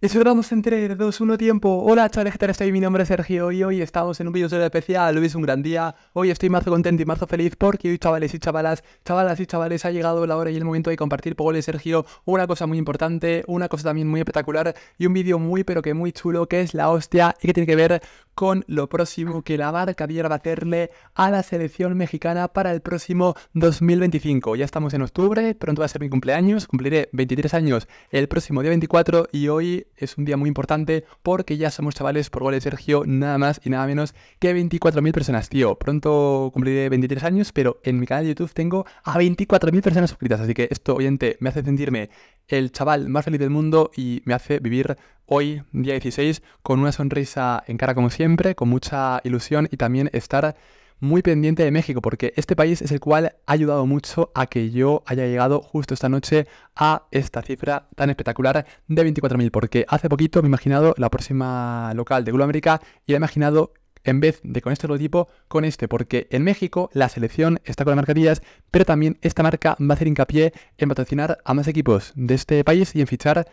Esperamos en 3, 2, 1, tiempo. Hola chavales, ¿qué tal estáis? Mi nombre es Sergio y hoy estamos en un video especial. Hoy es un gran día. Hoy estoy más contento y más feliz porque hoy chavales y chavalas, chavalas y chavales, ha llegado la hora y el momento de compartir con Sergio una cosa muy importante, una cosa también muy espectacular y un vídeo muy pero que muy chulo que es la hostia y que tiene que ver con lo próximo que la barca Cabiera va a hacerle a la selección mexicana para el próximo 2025. Ya estamos en octubre, pronto va a ser mi cumpleaños, cumpliré 23 años el próximo día 24 y hoy es un día muy importante porque ya somos chavales por goles Sergio, nada más y nada menos que 24.000 personas, tío. Pronto cumpliré 23 años, pero en mi canal de YouTube tengo a 24.000 personas suscritas, así que esto, oyente, me hace sentirme el chaval más feliz del mundo y me hace vivir hoy, día 16, con una sonrisa en cara como siempre, con mucha ilusión y también estar muy pendiente de México, porque este país es el cual ha ayudado mucho a que yo haya llegado justo esta noche a esta cifra tan espectacular de 24.000, porque hace poquito me he imaginado la próxima local de Globo América y he imaginado en vez de con este logotipo, con este, porque en México la selección está con las marcarillas, pero también esta marca va a hacer hincapié en patrocinar a más equipos de este país y en fichar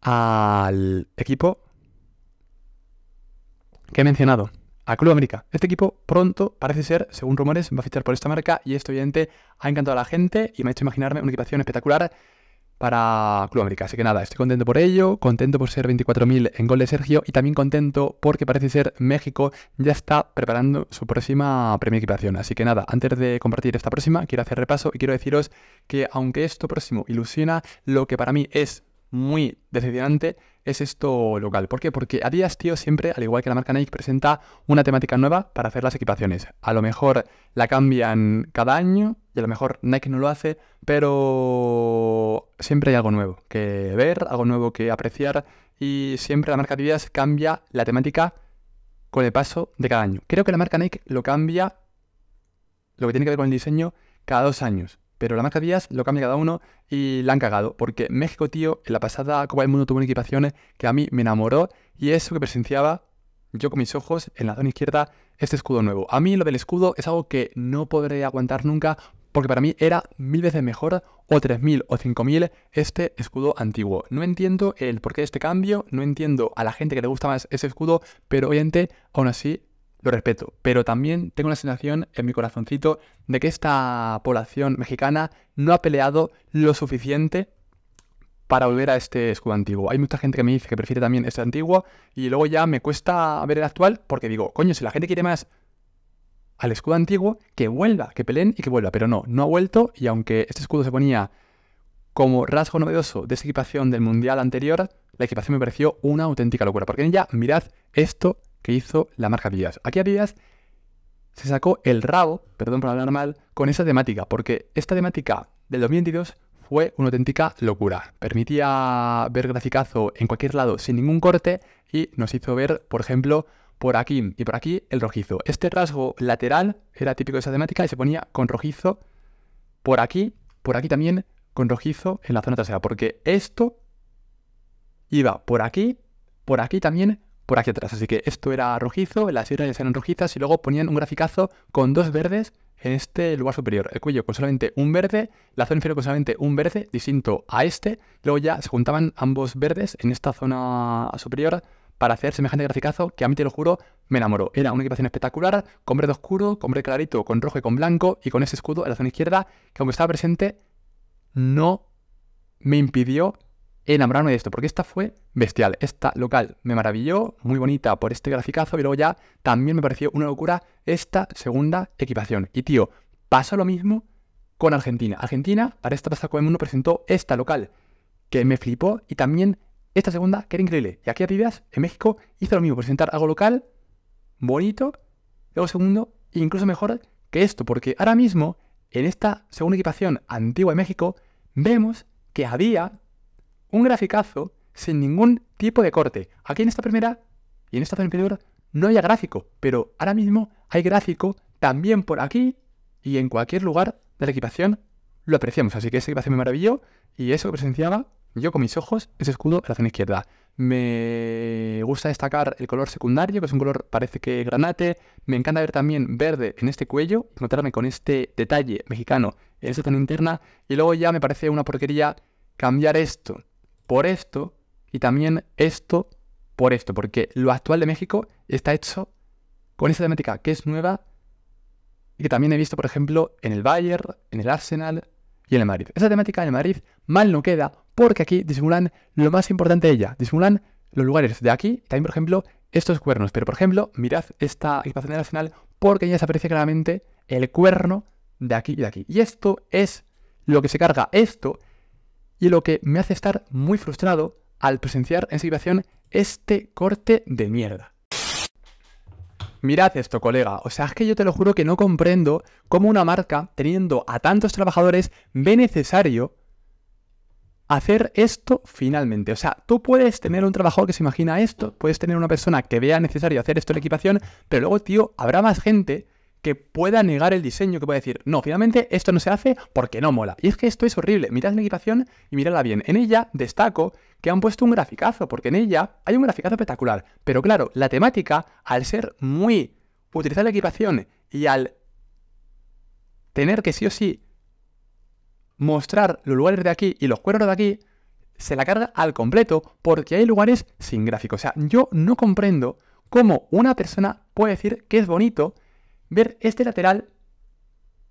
al equipo que he mencionado. Club América. Este equipo pronto, parece ser, según rumores, va a fichar por esta marca y esto obviamente ha encantado a la gente y me ha hecho imaginarme una equipación espectacular para Club América. Así que nada, estoy contento por ello, contento por ser 24.000 en gol de Sergio y también contento porque parece ser México ya está preparando su próxima premio equipación. Así que nada, antes de compartir esta próxima, quiero hacer repaso y quiero deciros que aunque esto próximo ilusiona, lo que para mí es muy decepcionante es esto local. ¿Por qué? Porque Adidas, tío, siempre, al igual que la marca Nike, presenta una temática nueva para hacer las equipaciones. A lo mejor la cambian cada año y a lo mejor Nike no lo hace, pero siempre hay algo nuevo que ver, algo nuevo que apreciar y siempre la marca Adidas cambia la temática con el paso de cada año. Creo que la marca Nike lo cambia, lo que tiene que ver con el diseño, cada dos años pero la marca Díaz lo cambia cada uno y la han cagado, porque México, tío, en la pasada Copa del Mundo tuvo una equipación que a mí me enamoró y eso que presenciaba yo con mis ojos en la zona izquierda este escudo nuevo. A mí lo del escudo es algo que no podré aguantar nunca porque para mí era mil veces mejor o 3.000 o 5.000 este escudo antiguo. No entiendo el porqué de este cambio, no entiendo a la gente que le gusta más ese escudo, pero obviamente aún así lo respeto, pero también tengo la sensación en mi corazoncito de que esta población mexicana no ha peleado lo suficiente para volver a este escudo antiguo. Hay mucha gente que me dice que prefiere también este antiguo y luego ya me cuesta ver el actual porque digo, coño, si la gente quiere más al escudo antiguo, que vuelva, que peleen y que vuelva. Pero no, no ha vuelto y aunque este escudo se ponía como rasgo novedoso de esa equipación del mundial anterior, la equipación me pareció una auténtica locura. Porque ella mirad esto que hizo la marca Adidas. Aquí Adidas se sacó el rabo, perdón por hablar mal, con esa temática, porque esta temática del 2022 fue una auténtica locura. Permitía ver graficazo en cualquier lado sin ningún corte y nos hizo ver, por ejemplo, por aquí y por aquí el rojizo. Este rasgo lateral era típico de esa temática y se ponía con rojizo por aquí, por aquí también con rojizo en la zona trasera, porque esto iba por aquí, por aquí también por aquí atrás. Así que esto era rojizo, las fibras eran rojizas y luego ponían un graficazo con dos verdes en este lugar superior. El cuello con solamente un verde, la zona inferior con solamente un verde, distinto a este. Luego ya se juntaban ambos verdes en esta zona superior para hacer semejante graficazo que a mí te lo juro, me enamoró. Era una equipación espectacular, con verde oscuro, con verde clarito, con rojo y con blanco y con ese escudo en la zona izquierda que aunque estaba presente no me impidió enamorarme de esto, porque esta fue bestial. Esta local me maravilló, muy bonita por este graficazo, y luego ya también me pareció una locura esta segunda equipación. Y tío, pasa lo mismo con Argentina. Argentina, para esta Plaza el Mundo, presentó esta local, que me flipó, y también esta segunda, que era increíble. Y aquí a Pibas, en México, hizo lo mismo, presentar algo local, bonito, luego segundo, e incluso mejor que esto, porque ahora mismo, en esta segunda equipación antigua de México, vemos que había un graficazo sin ningún tipo de corte. Aquí en esta primera y en esta zona inferior no había gráfico, pero ahora mismo hay gráfico también por aquí y en cualquier lugar de la equipación lo apreciamos. Así que a equipación me maravilló y eso que presenciaba yo con mis ojos ese escudo en la zona izquierda. Me gusta destacar el color secundario, que es un color parece que granate. Me encanta ver también verde en este cuello, Notarme con este detalle mexicano en esta zona interna. Y luego ya me parece una porquería cambiar esto por esto y también esto por esto, porque lo actual de México está hecho con esa temática que es nueva y que también he visto, por ejemplo, en el Bayern, en el Arsenal y en el Madrid. Esa temática en el Madrid mal no queda porque aquí disimulan lo más importante de ella, disimulan los lugares de aquí, también, por ejemplo, estos cuernos. Pero, por ejemplo, mirad esta equipación del Arsenal porque ya se aprecia claramente el cuerno de aquí y de aquí. Y esto es lo que se carga esto y lo que me hace estar muy frustrado al presenciar en situación este corte de mierda. Mirad esto, colega. O sea, es que yo te lo juro que no comprendo cómo una marca, teniendo a tantos trabajadores, ve necesario hacer esto finalmente. O sea, tú puedes tener un trabajador que se imagina esto, puedes tener una persona que vea necesario hacer esto en la equipación, pero luego, tío, habrá más gente que pueda negar el diseño, que pueda decir, no, finalmente esto no se hace porque no mola. Y es que esto es horrible. Mirad la equipación y miradla bien. En ella destaco que han puesto un graficazo, porque en ella hay un graficazo espectacular. Pero claro, la temática, al ser muy utilizar la equipación y al tener que sí o sí mostrar los lugares de aquí y los cuernos de aquí, se la carga al completo porque hay lugares sin gráfico. O sea, yo no comprendo cómo una persona puede decir que es bonito ver este lateral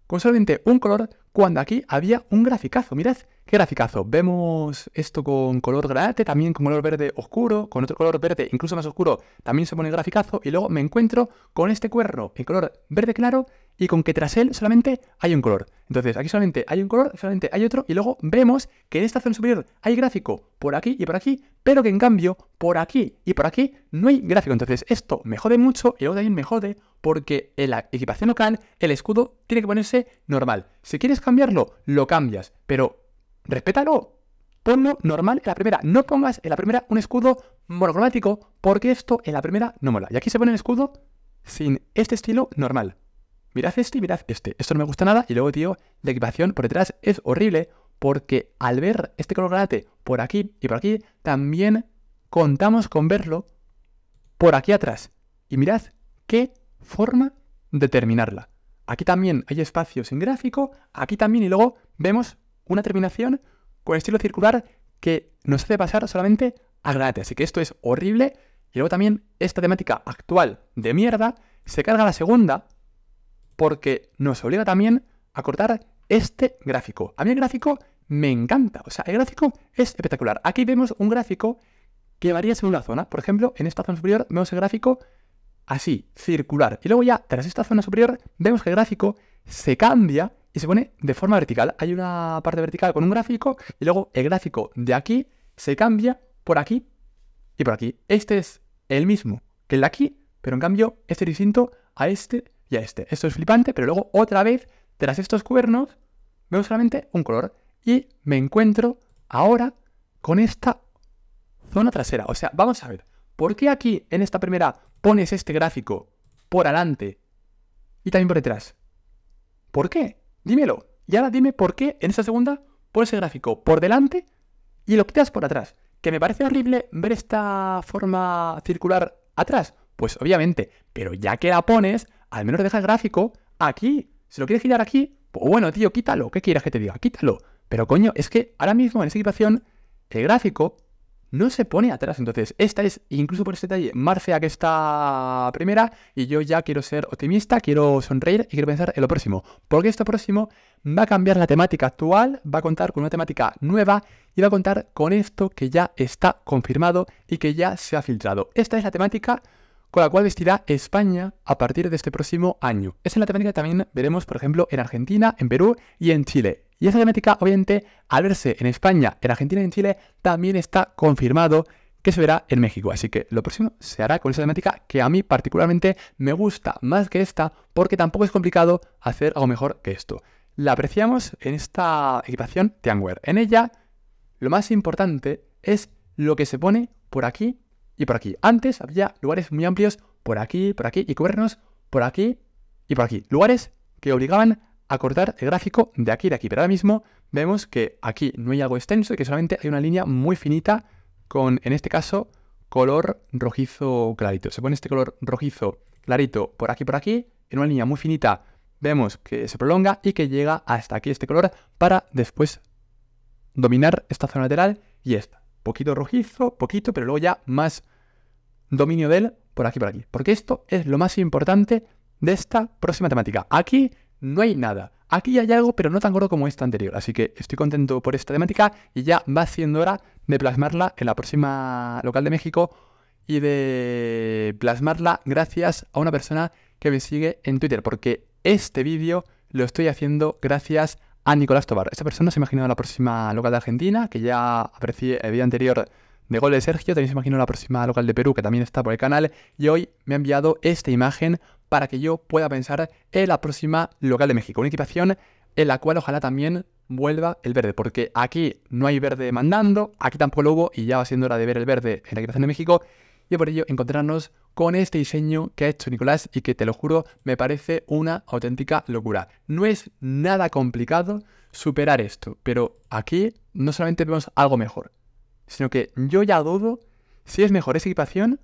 con solamente un color cuando aquí había un graficazo. Mirad qué graficazo. Vemos esto con color granate, también con color verde oscuro, con otro color verde incluso más oscuro también se pone el graficazo y luego me encuentro con este cuerno en color verde claro y con que tras él solamente hay un color. Entonces aquí solamente hay un color, solamente hay otro y luego vemos que en esta zona superior hay gráfico por aquí y por aquí, pero que en cambio por aquí y por aquí no hay gráfico. Entonces esto me jode mucho y luego también me jode porque en la equipación local el escudo tiene que ponerse normal. Si quieres cambiarlo, lo cambias, pero respétalo. Ponlo normal en la primera. No pongas en la primera un escudo monocromático, porque esto en la primera no mola. Y aquí se pone el escudo sin este estilo normal. Mirad este y mirad este. Esto no me gusta nada. Y luego, tío, la equipación por detrás es horrible, porque al ver este color granate por aquí y por aquí, también contamos con verlo por aquí atrás. Y mirad qué forma de terminarla. Aquí también hay espacio sin gráfico, aquí también y luego vemos una terminación con estilo circular que nos hace pasar solamente a gratis. Así que esto es horrible. Y luego también esta temática actual de mierda se carga la segunda porque nos obliga también a cortar este gráfico. A mí el gráfico me encanta. O sea, el gráfico es espectacular. Aquí vemos un gráfico que varía según la zona. Por ejemplo, en esta zona superior vemos el gráfico así, circular. Y luego ya, tras esta zona superior, vemos que el gráfico se cambia y se pone de forma vertical. Hay una parte vertical con un gráfico y luego el gráfico de aquí se cambia por aquí y por aquí. Este es el mismo que el de aquí, pero en cambio este es distinto a este y a este. Esto es flipante, pero luego otra vez, tras estos cuernos, veo solamente un color. Y me encuentro ahora con esta zona trasera. O sea, vamos a ver, ¿por qué aquí en esta primera pones este gráfico por adelante y también por detrás. ¿Por qué? Dímelo. Y ahora dime por qué en esta segunda pones el gráfico por delante y lo quitas por atrás. Que me parece horrible ver esta forma circular atrás. Pues obviamente, pero ya que la pones, al menos deja el gráfico aquí. Si lo quieres girar aquí, pues bueno, tío, quítalo. ¿Qué quieres que te diga? Quítalo. Pero coño, es que ahora mismo en esta equipación, el gráfico no se pone atrás. Entonces, esta es, incluso por este detalle, más fea que esta primera. Y yo ya quiero ser optimista, quiero sonreír y quiero pensar en lo próximo. Porque esto próximo va a cambiar la temática actual, va a contar con una temática nueva y va a contar con esto que ya está confirmado y que ya se ha filtrado. Esta es la temática con la cual vestirá España a partir de este próximo año. Esa es la temática que también veremos, por ejemplo, en Argentina, en Perú y en Chile. Y esa temática, obviamente, al verse en España, en Argentina y en Chile, también está confirmado que se verá en México. Así que lo próximo se hará con esa temática que a mí particularmente me gusta más que esta porque tampoco es complicado hacer algo mejor que esto. La apreciamos en esta equipación Tianwer. En ella lo más importante es lo que se pone por aquí y por aquí. Antes había lugares muy amplios por aquí, por aquí y cuernos por aquí y por aquí. Lugares que obligaban acortar el gráfico de aquí y de aquí. Pero ahora mismo vemos que aquí no hay algo extenso y que solamente hay una línea muy finita con, en este caso, color rojizo clarito. Se pone este color rojizo clarito por aquí, por aquí, en una línea muy finita vemos que se prolonga y que llega hasta aquí este color para después dominar esta zona lateral y esta. Poquito rojizo, poquito, pero luego ya más dominio de él por aquí, por aquí. Porque esto es lo más importante de esta próxima temática. Aquí no hay nada. Aquí hay algo, pero no tan gordo como esta anterior. Así que estoy contento por esta temática y ya va siendo hora de plasmarla en la próxima local de México y de plasmarla gracias a una persona que me sigue en Twitter, porque este vídeo lo estoy haciendo gracias a Nicolás Tobar. Esta persona se imaginó la próxima local de Argentina, que ya aprecié el vídeo anterior de gol de Sergio, también se imaginó la próxima local de Perú, que también está por el canal, y hoy me ha enviado esta imagen para que yo pueda pensar en la próxima local de México. Una equipación en la cual ojalá también vuelva el verde, porque aquí no hay verde mandando, aquí tampoco lo hubo y ya va siendo hora de ver el verde en la equipación de México y por ello encontrarnos con este diseño que ha hecho Nicolás y que te lo juro me parece una auténtica locura. No es nada complicado superar esto, pero aquí no solamente vemos algo mejor, sino que yo ya dudo si es mejor esa equipación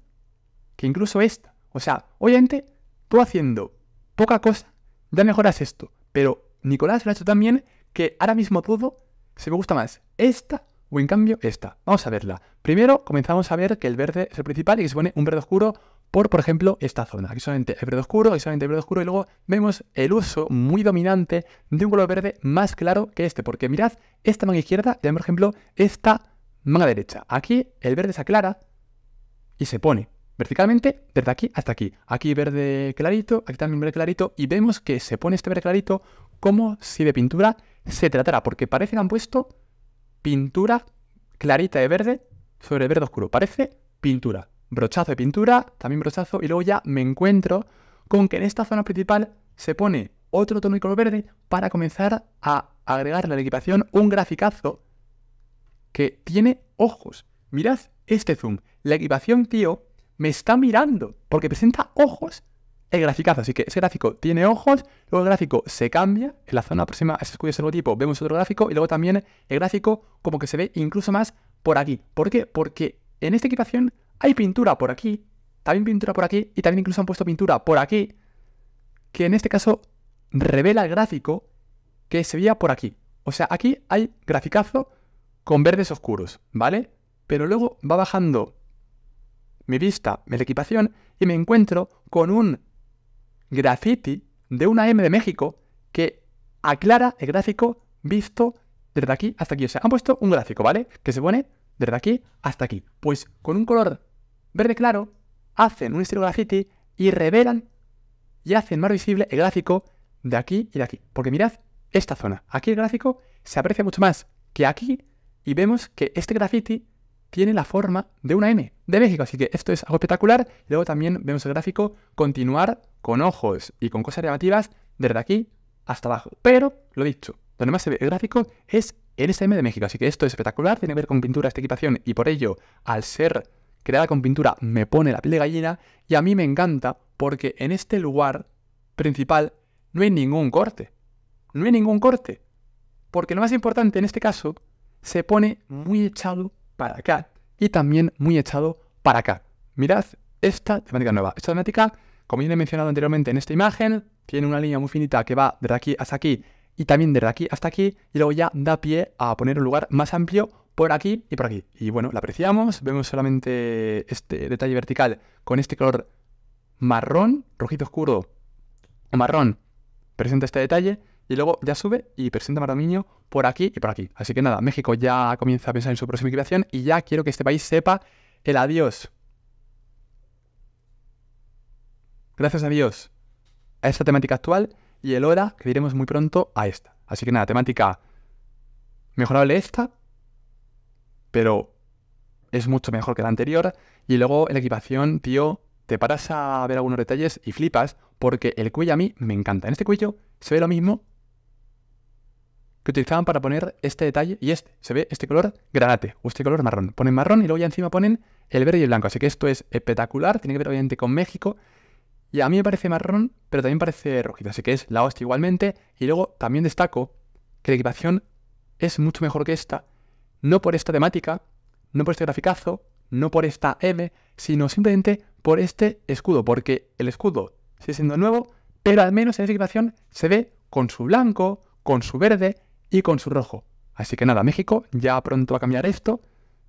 que incluso esta. O sea, obviamente tú haciendo poca cosa, ya mejoras esto. Pero Nicolás lo ha hecho también que ahora mismo todo se me gusta más. Esta o en cambio esta. Vamos a verla. Primero comenzamos a ver que el verde es el principal y que se pone un verde oscuro por, por ejemplo, esta zona. Aquí solamente el verde oscuro, aquí solamente verde oscuro y luego vemos el uso muy dominante de un color verde más claro que este. Porque mirad esta manga izquierda y, por ejemplo, esta manga derecha. Aquí el verde se aclara y se pone verticalmente desde aquí hasta aquí. Aquí verde clarito, aquí también verde clarito, y vemos que se pone este verde clarito como si de pintura se tratara, porque parece que han puesto pintura clarita de verde sobre verde oscuro. Parece pintura. Brochazo de pintura, también brochazo, y luego ya me encuentro con que en esta zona principal se pone otro tono de color verde para comenzar a agregarle a la equipación un graficazo que tiene ojos. Mirad este zoom. La equipación, tío, me está mirando, porque presenta ojos el graficazo. Así que ese gráfico tiene ojos, luego el gráfico se cambia, en la zona próxima a ese escudo de tipo. vemos otro gráfico y luego también el gráfico como que se ve incluso más por aquí. ¿Por qué? Porque en esta equipación hay pintura por aquí, también pintura por aquí y también incluso han puesto pintura por aquí, que en este caso revela el gráfico que se veía por aquí. O sea, aquí hay graficazo con verdes oscuros, ¿vale? Pero luego va bajando mi vista mi equipación y me encuentro con un graffiti de una M de México que aclara el gráfico visto desde aquí hasta aquí. O sea, han puesto un gráfico, ¿vale? Que se pone desde aquí hasta aquí. Pues con un color verde claro hacen un estilo grafiti y revelan y hacen más visible el gráfico de aquí y de aquí. Porque mirad esta zona. Aquí el gráfico se aprecia mucho más que aquí y vemos que este grafiti tiene la forma de una M, de México. Así que esto es algo espectacular. Luego también vemos el gráfico continuar con ojos y con cosas llamativas desde aquí hasta abajo. Pero, lo dicho, donde más se ve el gráfico es el SM de México. Así que esto es espectacular, tiene que ver con pintura esta equipación y por ello, al ser creada con pintura, me pone la piel de gallina y a mí me encanta porque en este lugar principal no hay ningún corte. No hay ningún corte. Porque lo más importante en este caso se pone muy echado para acá y también muy echado para acá. Mirad esta temática nueva. Esta temática, como ya he mencionado anteriormente en esta imagen, tiene una línea muy finita que va desde aquí hasta aquí y también desde aquí hasta aquí y luego ya da pie a poner un lugar más amplio por aquí y por aquí. Y bueno, la apreciamos, vemos solamente este detalle vertical con este color marrón, rojito oscuro o marrón, presenta este detalle y luego ya sube y presenta dominio por aquí y por aquí. Así que nada, México ya comienza a pensar en su próxima migración y ya quiero que este país sepa el adiós. Gracias a Dios a esta temática actual y el hora que diremos muy pronto a esta. Así que nada, temática mejorable esta, pero es mucho mejor que la anterior. Y luego en la equipación, tío, te paras a ver algunos detalles y flipas porque el cuello a mí me encanta. En este cuello se ve lo mismo que utilizaban para poner este detalle y este. Se ve este color granate o este color marrón. Ponen marrón y luego ya encima ponen el verde y el blanco. Así que esto es espectacular, tiene que ver obviamente con México. Y a mí me parece marrón, pero también parece rojito, así que es la hostia igualmente. Y luego también destaco que la equipación es mucho mejor que esta, no por esta temática, no por este graficazo, no por esta M, sino simplemente por este escudo, porque el escudo sigue siendo nuevo, pero al menos en esta equipación se ve con su blanco, con su verde, y con su rojo. Así que nada, México ya pronto va a cambiar esto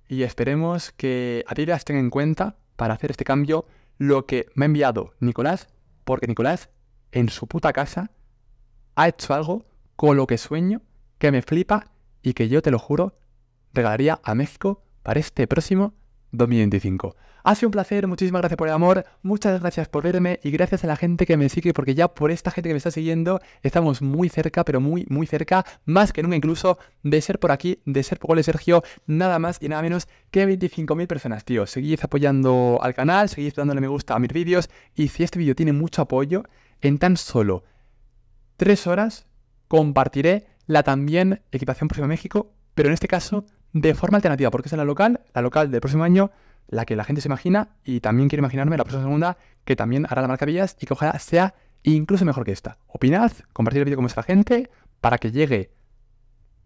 y esperemos que Adidas tenga en cuenta para hacer este cambio lo que me ha enviado Nicolás, porque Nicolás en su puta casa ha hecho algo con lo que sueño, que me flipa y que yo te lo juro regalaría a México para este próximo 2025. Ha sido un placer, muchísimas gracias por el amor, muchas gracias por verme y gracias a la gente que me sigue, porque ya por esta gente que me está siguiendo estamos muy cerca, pero muy, muy cerca, más que nunca incluso, de ser por aquí, de ser por Sergio, nada más y nada menos que 25.000 personas, tío. Seguid apoyando al canal, seguid dándole me gusta a mis vídeos y si este vídeo tiene mucho apoyo, en tan solo 3 horas compartiré la también Equipación Próxima México, pero en este caso de forma alternativa, porque es la local, la local del próximo año, la que la gente se imagina y también quiero imaginarme la próxima segunda que también hará la marca Villas y que ojalá sea incluso mejor que esta. Opinad, compartid el vídeo con vuestra gente para que llegue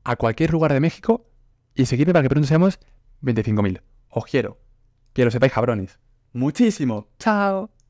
a cualquier lugar de México y seguirme para que pronto seamos 25.000. Os quiero. Que lo sepáis, jabrones, Muchísimo. Chao.